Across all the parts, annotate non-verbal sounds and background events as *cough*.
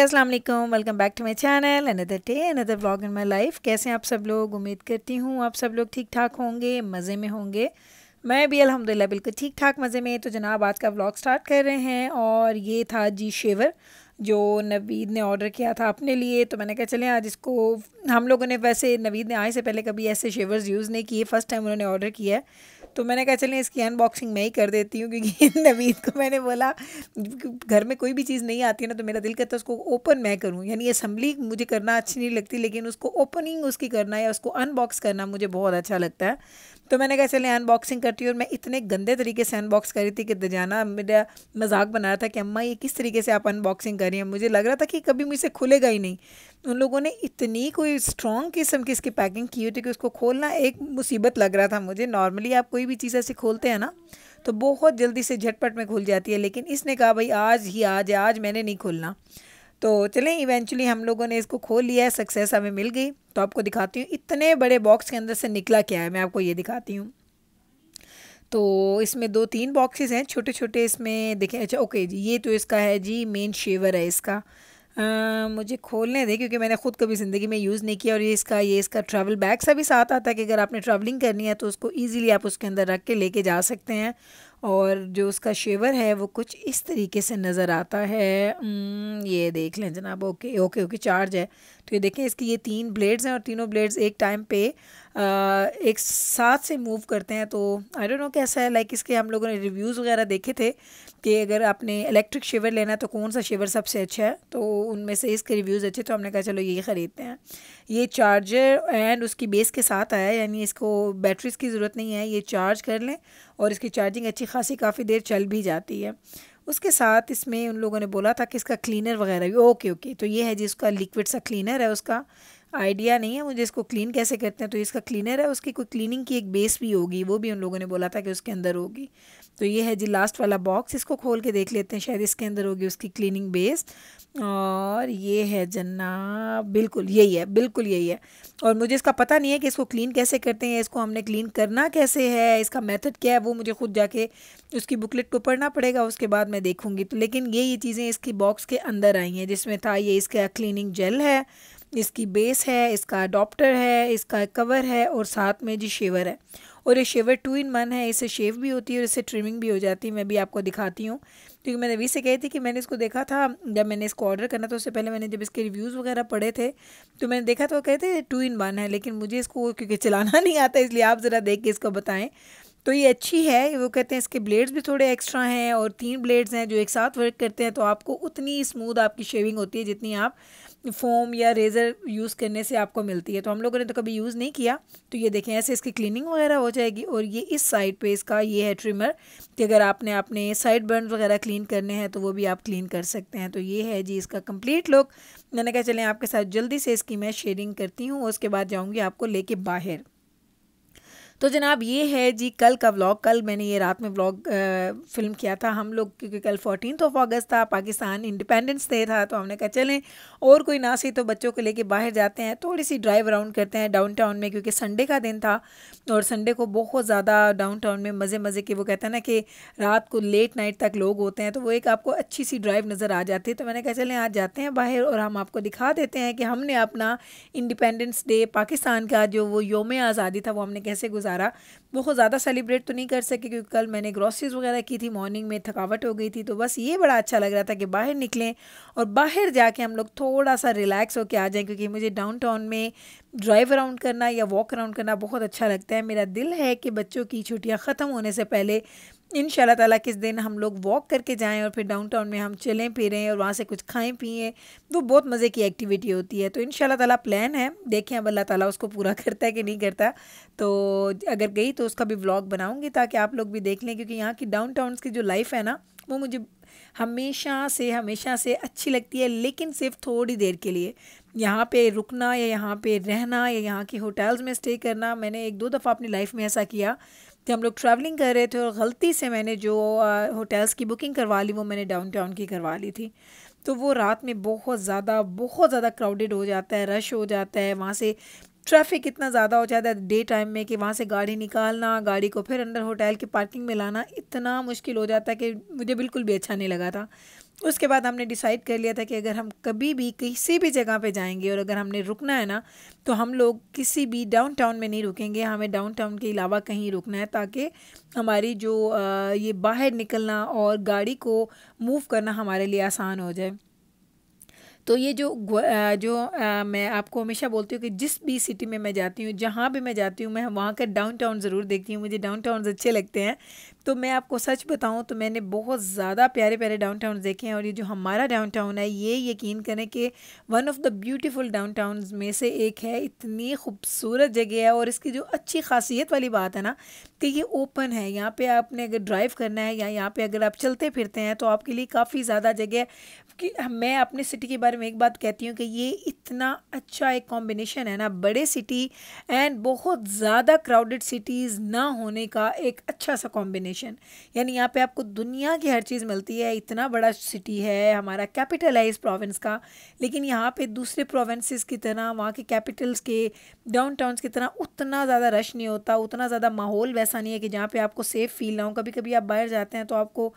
अस्सलाम वालेकुम welcome back to my channel another day another vlog in my life कैसे हैं आप सब लोग उम्मीद करती हूँ आप सब लोग ठीक ठाक होंगे मज़े में होंगे मैं भी अल्हम्दुलिल्लाह बिल्कुल ठीक ठाक मज़े में तो जनाब आज का व्लॉग स्टार्ट कर रहे हैं और ये था जी शेवर जो नवीद ने ऑर्डर किया था अपने लिए तो मैंने कहा चले आज इसको हम लोगों ने वैसे नवीद ने आए से पहले कभी ऐसे शेवर्स यूज़ नहीं किए फ़र्स्ट टाइम उन्होंने ऑर्डर किया है तो मैंने कहा चलिए इसकी अनबॉक्सिंग मैं ही कर देती हूँ क्योंकि *laughs* नवीद को मैंने बोला घर में कोई भी चीज़ नहीं आती है ना तो मेरा दिल करता है उसको ओपन मैं करूँ यानी असम्बली मुझे करना अच्छी नहीं लगती लेकिन उसको ओपनिंग उसकी करना या उसको अनबॉक्स करना मुझे बहुत अच्छा लगता है तो मैंने कहा चलिए अनबॉक्सिंग करती हूँ और मैं इतने गंदे तरीके से अनबॉक्स करी थी कि दजाना मेरा मजाक बना रहा था कि अम्मा ये किस तरीके से आप अनबॉक्सिंग करी हैं मुझे लग रहा था कि कभी मुझसे खुलेगा ही नहीं उन लोगों ने इतनी कोई स्ट्रॉन्ग किस्म की इसकी पैकिंग की हुई थी कि उसको खोलना एक मुसीबत लग रहा था मुझे नॉर्मली आप कोई भी चीज़ ऐसी खोलते हैं ना तो बहुत जल्दी से झटपट में खुल जाती है लेकिन इसने कहा भाई आज ही आज आज मैंने नहीं खोलना तो चलें इवेंचुअली हम लोगों ने इसको खोल लिया है सक्सेस हमें मिल गई तो आपको दिखाती हूँ इतने बड़े बॉक्स के अंदर से निकला क्या है मैं आपको ये दिखाती हूँ तो इसमें दो तीन बॉक्सेस हैं छोटे छोटे इसमें देखें अच्छा ओके जी ये तो इसका है जी मेन शेवर है इसका आ, मुझे खोलने दें क्योंकि मैंने ख़ुद कभी ज़िंदगी में यूज़ नहीं किया और ये इसका ये इसका ट्रैवल बैग सा भी साथ आता है कि अगर आपने ट्रैवलिंग करनी है तो उसको ईजीली आप उसके अंदर रख के लेके जा सकते हैं और जो उसका शेवर है वो कुछ इस तरीके से नज़र आता है ये देख लें जनाब ओके ओके ओके चार्ज है तो ये देखें इसकी ये तीन ब्लेड्स हैं और तीनों ब्लेड्स एक टाइम पे एक साथ से मूव करते हैं तो आई डोंट नो कैसा है लाइक इसके हम लोगों ने रिव्यूज़ वगैरह देखे थे कि अगर आपने इलेक्ट्रिक शेवर लेना है तो कौन सा शेवर सबसे अच्छा है तो उनमें से इसके रिव्यूज़ अच्छे तो हमने कहा चलो ये ख़रीदते हैं ये चार्जर एंड उसकी बेस के साथ आया यानी इसको बैटरीज की ज़रूरत नहीं है ये चार्ज कर लें और इसकी चार्जिंग अच्छी खासी काफ़ी देर चल भी जाती है उसके साथ इसमें उन लोगों ने बोला था कि इसका क्लीनर वगैरह भी ओके ओके तो ये है जी उसका लिक्विड सा क्लीनर है उसका आइडिया नहीं है मुझे इसको क्लीन कैसे करते हैं तो इसका क्लीनर है उसकी कोई क्लीनिंग की एक बेस भी होगी वो भी उन लोगों ने बोला था कि उसके अंदर होगी तो ये है जी लास्ट वाला बॉक्स इसको खोल के देख लेते हैं शायद इसके अंदर होगी उसकी क्लीनिंग बेस और ये है जन्ना बिल्कुल यही है बिल्कुल यही है और मुझे इसका पता नहीं है कि इसको क्लीन कैसे करते हैं इसको हमने क्लीन करना कैसे है इसका मेथड क्या है वो मुझे खुद जाके उसकी बुकलेट को पढ़ना पड़ेगा उसके बाद मैं देखूँगी तो लेकिन ये ये चीज़ें इसकी बॉक्स के अंदर आई हैं जिसमें था ये इसका क्लीनिंग जेल है इसकी बेस है इसका अडोप्टर है इसका कवर है और साथ में जी शेवर है और ये शेवर टू इन वन है इससे शेव भी होती है और इससे ट्रिमिंग भी हो जाती है मैं भी आपको दिखाती हूँ क्योंकि मैंने अभी से कही थी कि मैंने इसको देखा था जब मैंने इसको ऑर्डर करना था उससे पहले मैंने जब इसके रिव्यूज़ वगैरह पढ़े थे तो मैंने देखा तो कहते टू इन वन है लेकिन मुझे इसको क्योंकि चलाना *laughs* नहीं आता इसलिए आप ज़रा देख के इसको बताएँ तो ये अच्छी है वो कहते हैं इसके ब्लेड्स भी थोड़े एक्स्ट्रा हैं और तीन ब्लेड्स हैं जो एक साथ वर्क करते हैं तो आपको उतनी स्मूद आपकी शेविंग होती है जितनी आप फोम या रेज़र यूज़ करने से आपको मिलती है तो हम लोगों ने तो कभी यूज़ नहीं किया तो ये देखें ऐसे इसकी क्लीनिंग वगैरह हो जाएगी और ये इस साइड पे इसका ये है ट्रिमर कि अगर आपने अपने साइड बर्न वगैरह क्लीन करने हैं तो वो भी आप क्लीन कर सकते हैं तो ये है जी इसका कंप्लीट लुक मैंने कहा चलें आपके साथ जल्दी से इसकी मैं शेयरिंग करती हूँ उसके बाद जाऊँगी आपको ले बाहर तो जनाब ये है जी कल का व्लॉग कल मैंने ये रात में व्लॉग फिल्म किया था हम लोग क्योंकि कल फोर्टीन ऑफ अगस्त था पाकिस्तान इंडिपेंडेंस डे था तो हमने कहा चलें और कोई ना सही तो बच्चों को लेके बाहर जाते हैं थोड़ी सी ड्राइव राउंड करते हैं डाउनटाउन में क्योंकि संडे का दिन था और संडे को बहुत ज़्यादा डाउनटाउन में मज़े मज़े के वो कहते हैं ना कि रात को लेट नाइट तक लोग होते हैं तो वो एक आपको अच्छी सी ड्राइव नज़र आ जाती है तो मैंने कहा चलें आज जाते हैं बाहर और हम आपको दिखा देते हैं कि हमने अपना इंडिपेंडेंस डे पाकिस्तान का जो वो योम आज़ादी था वो हमने कैसे गुजार सारा बहुत ज़्यादा सेलिब्रेट तो नहीं कर सके क्योंकि कल मैंने ग्रॉसरीज वगैरह की थी मॉर्निंग में थकावट हो गई थी तो बस ये बड़ा अच्छा लग रहा था कि बाहर निकलें और बाहर जाके हम लोग थोड़ा सा रिलैक्स होकर आ जाएं क्योंकि मुझे डाउनटाउन में ड्राइव अराउंड करना या वॉक अराउंड करना बहुत अच्छा लगता है मेरा दिल है कि बच्चों की छुट्टियाँ ख़त्म होने से पहले इन ताला किस दिन हम लोग वॉक करके जाएँ और फिर डाउनटाउन में हम चलें फिरें और वहाँ से कुछ खाएँ पिएँ तो बहुत मज़े की एक्टिविटी होती है तो इन ताला प्लान है देखें अब अल्लाह ताला उसको पूरा *laughs* करता है कि नहीं करता तो अगर गई तो उसका भी व्लॉग बनाऊँगी ताकि आप लोग भी देख लें क्योंकि यहाँ की डाउन की जो लाइफ है ना वो मुझे हमेशा से हमेशा से अच्छी लगती है लेकिन सिर्फ थोड़ी देर के लिए यहाँ पे रुकना या यहाँ पे रहना या यहाँ के होटल्स में स्टे करना मैंने एक दो दफ़ा अपनी लाइफ में ऐसा किया कि हम लोग ट्रैवलिंग कर रहे थे और ग़लती से मैंने जो होटल्स की बुकिंग करवा ली वो मैंने डाउनटाउन की करवा ली थी तो वो रात में बहुत ज़्यादा बहुत ज़्यादा क्राउडेड हो जाता है रश हो जाता है वहाँ से ट्रैफिक इतना ज़्यादा हो जाता है डे टाइम में कि वहाँ से गाड़ी निकालना गाड़ी को फिर अंदर होटल की पार्किंग में लाना इतना मुश्किल हो जाता है कि मुझे बिल्कुल भी अच्छा नहीं लगा था उसके बाद हमने डिसाइड कर लिया था कि अगर हम कभी भी किसी भी जगह पे जाएंगे और अगर हमने रुकना है ना तो हम लोग किसी भी डाउनटाउन में नहीं रुकेंगे हमें डाउनटाउन के अलावा कहीं रुकना है ताकि हमारी जो ये बाहर निकलना और गाड़ी को मूव करना हमारे लिए आसान हो जाए तो ये जो जो आ, मैं आपको हमेशा बोलती हूँ कि जिस भी सिटी में मैं जाती हूँ जहाँ भी मैं जाती हूँ मैं वहाँ का डाउन टाउन ज़रूर देखती हूँ मुझे डाउन टाउन अच्छे लगते हैं तो मैं आपको सच बताऊँ तो मैंने बहुत ज़्यादा प्यारे प्यारे डाउन टाउन देखे हैं और ये जो हमारा डाउन टाउन है ये यकीन करें कि one of the beautiful downtown में से एक है इतनी खूबसूरत जगह है और इसकी जो अच्छी खासियत वाली बात है ना कि ये ओपन है यहाँ पे आपने अगर ड्राइव करना है या यहाँ पे अगर आप चलते फिरते हैं तो आपके लिए काफ़ी ज़्यादा जगह कि मैं अपने सिटी के बारे में एक बात कहती हूँ कि ये इतना अच्छा एक कॉम्बिनेशन है ना बड़े सिटी एंड बहुत ज़्यादा क्राउडेड सिटीज़ ना होने का एक अच्छा सा कॉम्बिनेशन यानी यहाँ पे आपको दुनिया की हर चीज़ मिलती है इतना बड़ा सिटी है हमारा कैपिटल है इस प्रोविंस का लेकिन यहाँ पर दूसरे प्रोविंसेस की तरह वहाँ के कैपिटल्स के डाउन टाउन्स की तरह उतना ज़्यादा रश नहीं होता उतना ज़्यादा माहौल वैसा नहीं है कि जहाँ पर आपको सेफ़ फील ना हो कभी कभी आप बाहर जाते हैं तो आपको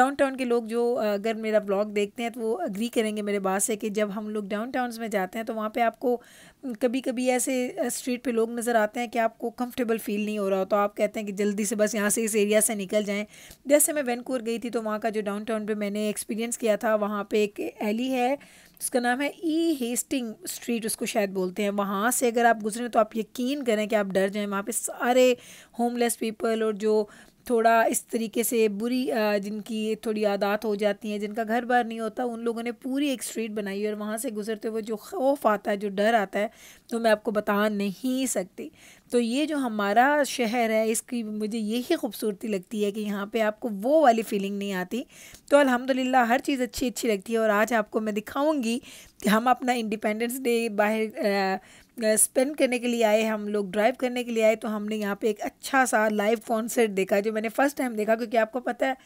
डाउन टाउन के लोग जो अगर मेरा ब्लॉग देखते हैं तो वो अग्री करेंगे मेरे बात से कि जब हम लोग डाउन टाउन्स में जाते हैं तो वहाँ पे आपको कभी कभी ऐसे स्ट्रीट पे लोग नज़र आते हैं कि आपको कंफर्टेबल फील नहीं हो रहा हो तो आप कहते हैं कि जल्दी से बस यहाँ से इस एरिया से निकल जाएँ जैसे मैं वैनकूवर गई थी तो वहाँ का जो डाउन टाउन पर मैंने एक्सपीरियंस किया था वहाँ पर एक एली है उसका नाम है ई हेस्टिंग स्ट्रीट उसको शायद बोलते हैं वहाँ से अगर आप गुजरें तो आप यकीन करें कि आप डर जाएँ वहाँ पर सारे होमलेस पीपल और जो थोड़ा इस तरीके से बुरी जिनकी थोड़ी आदत हो जाती हैं जिनका घर बार नहीं होता उन लोगों ने पूरी एक स्ट्रीट बनाई है और वहाँ से गुजरते हुए जो खौफ आता है जो डर आता है तो मैं आपको बता नहीं सकती तो ये जो हमारा शहर है इसकी मुझे यही खूबसूरती लगती है कि यहाँ पे आपको वो वाली फीलिंग नहीं आती तो अल्हम्दुलिल्लाह हर चीज़ अच्छी अच्छी लगती है और आज आपको मैं दिखाऊंगी कि हम अपना इंडिपेंडेंस डे बाहर स्पेंड करने के लिए आए हम लोग ड्राइव करने के लिए आए तो हमने यहाँ पे एक अच्छा सा लाइव कॉन्सर्ट देखा जो मैंने फर्स्ट टाइम देखा क्योंकि आपको पता है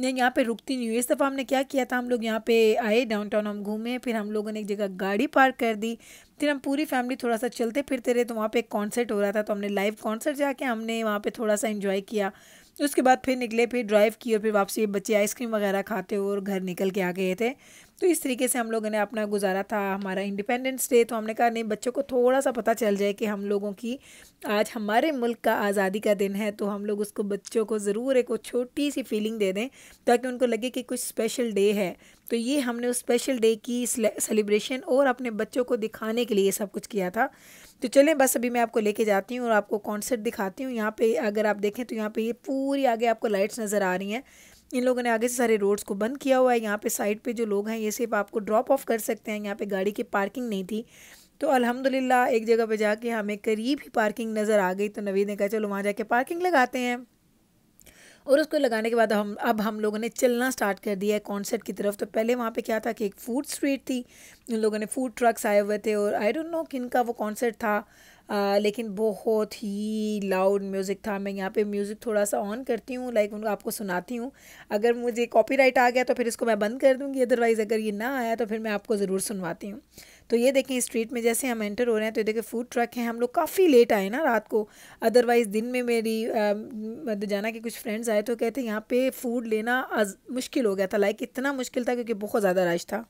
मैं यहाँ पे रुकती नहीं हुई इस दफ़ा हमने क्या किया था हम लोग यहाँ पे आए डाउनटाउन हम घूमे फिर हम लोगों ने एक जगह गाड़ी पार्क कर दी फिर हम पूरी फैमिली थोड़ा सा चलते फिरते रहे तो वहाँ पर एक कॉन्सर्ट हो रहा था तो हमने लाइव कॉन्सर्ट जाके हमने वहाँ पर थोड़ा सा इन्जॉय किया उसके बाद फिर निकले फिर ड्राइव की और फिर वापसी बच्चे आइसक्रीम वगैरह खाते हुए और घर निकल के आ गए थे तो इस तरीके से हम लोगों ने अपना गुजारा था हमारा इंडिपेंडेंस डे तो हमने कहा नहीं बच्चों को थोड़ा सा पता चल जाए कि हम लोगों की आज हमारे मुल्क का आज़ादी का दिन है तो हम लोग उसको बच्चों को ज़रूर एक छोटी सी फीलिंग दे दें ताकि उनको लगे कि कुछ स्पेशल डे है तो ये हमने उस स्पेशल डे की सेलिब्रेशन और अपने बच्चों को दिखाने के लिए सब कुछ किया था तो चलें बस अभी मैं आपको लेके जाती हूँ और आपको कॉन्सर्ट दिखाती हूँ यहाँ पे अगर आप देखें तो यहाँ पे ये पूरी आगे आपको लाइट्स नज़र आ रही हैं इन लोगों ने आगे से सारे रोड्स को बंद किया हुआ है यहाँ पे साइड पे जो लोग हैं ये सिर्फ आपको ड्रॉप ऑफ कर सकते हैं यहाँ पे गाड़ी की पार्किंग नहीं थी तो अल्हम्दुलिल्लाह एक जगह पे जाके हमें करीब ही पार्किंग नज़र आ गई तो नवीद ने कहा चलो वहाँ जाके पार्किंग लगाते हैं और उसको लगाने के बाद हम अब हम लोगों ने चलना स्टार्ट कर दिया है कॉन्सर्ट की तरफ तो पहले वहाँ पे क्या था कि एक फूड स्ट्रीट थी उन लोगों ने फूड ट्रक्स आए हुए थे और आई डोंट नो किन का वो कॉन्सर्ट था आ, लेकिन बहुत ही लाउड म्यूज़िक था मैं यहाँ पे म्यूज़िक थोड़ा सा ऑन करती हूँ लाइक उनको आपको सुनाती हूँ अगर मुझे कॉपीराइट आ गया तो फिर इसको मैं बंद कर दूँगी अदरवाइज़ अगर ये ना आया तो फिर मैं आपको ज़रूर सुनवाती हूँ तो ये देखें स्ट्रीट में जैसे हम एंटर हो रहे हैं तो ये देखें फूड ट्रक हैं हम लोग काफ़ी लेट आए ना रात को अदरवाइज़ दिन में मेरी मतलब जाना के कुछ फ्रेंड्स आए तो कहते यहाँ पे फ़ूड लेना मुश्किल हो गया था लाइक इतना मुश्किल था क्योंकि बहुत ज़्यादा रश था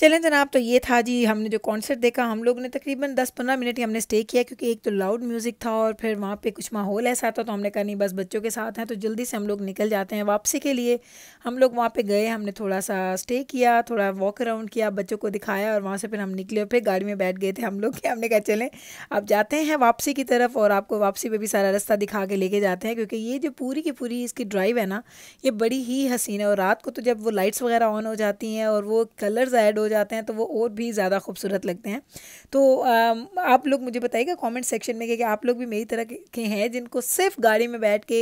चलें जनाब तो ये था जी हमने जो कॉन्सर्ट देखा हम लोग ने तकरीबन 10-15 मिनट ही हमने स्टे किया क्योंकि एक तो लाउड म्यूज़िक था और फिर वहाँ पे कुछ माहौल ऐसा था तो हमने कहा नहीं बस बच्चों के साथ हैं तो जल्दी से हम लोग निकल जाते हैं वापसी के लिए हम लोग वहाँ पे गए हमने थोड़ा सा स्टे किया थोड़ा वॉक अराउंड किया बच्चों को दिखाया और वहाँ से फिर हम निकले और फिर गाड़ी में बैठ गए थे हम लोग कि *laughs* हमने कहा चलें अब जाते हैं वापसी की तरफ और आपको वापसी पर भी सारा रास्ता दिखा के लेके जाते हैं क्योंकि ये जो पूरी की पूरी इसकी ड्राइव है ना ये बड़ी ही हसीन है और रात को तो जब वो लाइट्स वगैरह ऑन हो जाती हैं और वो कलर्स एड हो जाते हैं तो वो और भी ज़्यादा खूबसूरत लगते हैं तो आप लोग मुझे बताइएगा कमेंट सेक्शन में कि आप लोग भी मेरी तरह के हैं जिनको सिर्फ गाड़ी में बैठ के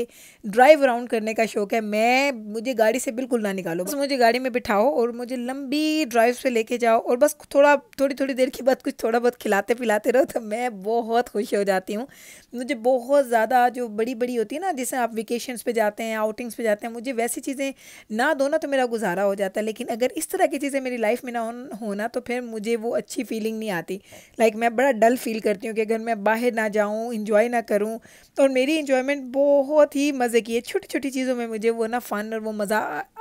ड्राइव राउंड करने का शौक है मैं मुझे गाड़ी से बिल्कुल ना निकालो बस मुझे गाड़ी में बिठाओ और मुझे लंबी ड्राइव पर लेके जाओ और बस थोड़ा थोड़ी थोड़ी देर के बाद कुछ थोड़ा बहुत खिलाते पिलाते रहो तो मैं बहुत खुश हो जाती हूँ मुझे बहुत ज़्यादा जो बड़ी बड़ी होती है ना जैसे आप वेकेशन पर जाते हैं आउटिंग्स पर जाते हैं मुझे वैसी चीज़ें ना दो ना तो मेरा गुजारा हो जाता है लेकिन अगर इस तरह की चीज़ें मेरी लाइफ में ना हो परेशान होना तो फिर मुझे वो अच्छी फीलिंग नहीं आती लाइक like, मैं बड़ा डल फील करती हूँ कि अगर मैं बाहर ना जाऊँ इंजॉय ना करूँ तो और मेरी इंजॉयमेंट बहुत ही मज़े की है छोटी छोटी चीज़ों में मुझे वो ना फ़न और वो मज़ा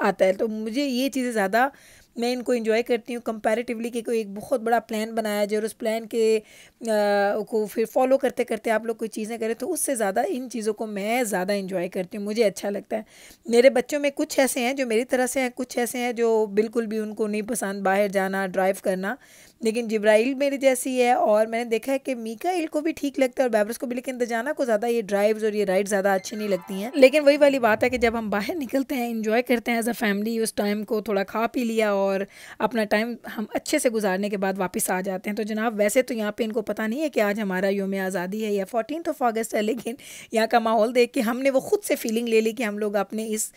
आता है तो मुझे ये चीज़ें ज़्यादा मैं इनको इन्जॉय करती हूँ कंपैरेटिवली कि कोई एक बहुत बड़ा प्लान बनाया जाए और उस प्लान के आ, को फिर फॉलो करते करते आप लोग कोई चीज़ें करें तो उससे ज़्यादा इन चीज़ों को मैं ज़्यादा इन्जॉय करती हूँ मुझे अच्छा लगता है मेरे बच्चों में कुछ ऐसे हैं जो मेरी तरह से हैं कुछ ऐसे हैं जो बिल्कुल भी उनको नहीं पसंद बाहर जाना ड्राइव करना लेकिन जब्राइल मेरी जैसी है और मैंने देखा है कि मीका इल को भी ठीक लगता है और बैबरस को भी लेकिन दजाना को ज़्यादा ये ड्राइव्स और ये राइड ज़्यादा अच्छी नहीं लगती हैं लेकिन वही वाली बात है कि जब हम बाहर निकलते हैं इन्जॉय करते हैं एज अ फैमिली उस टाइम को थोड़ा खा पी लिया और अपना टाइम हम अच्छे से गुजारने के बाद वापस आ जाते हैं तो जनाब वैसे तो यहाँ पर इनको पता नहीं है कि आज हमारा योम आज़ादी है या फोर्टीन ऑफ अगस्त है लेकिन यहाँ का माहौल देख के हमने वो खुद से फीलिंग ले ली कि हम लोग अपने इस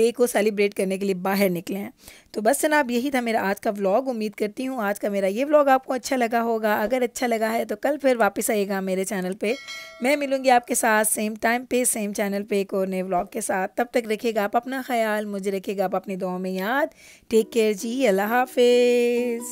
डे को सेलिब्रेट करने के लिए बाहर निकले हैं तो बस जनाब यही था मेरा आज का व्लॉग उम्मीद करती हूँ आज का मेरा ये ये व्लॉग आपको अच्छा लगा होगा अगर अच्छा लगा है तो कल फिर वापस आइएगा मेरे चैनल पे मैं मिलूंगी आपके साथ सेम टाइम पे सेम चैनल पे एक और नए व्लॉग के साथ तब तक रखिएगा आप अपना ख्याल मुझे रखिएगा आप अपनी दुआ में याद टेक केयर जी अल्लाह हाफिज़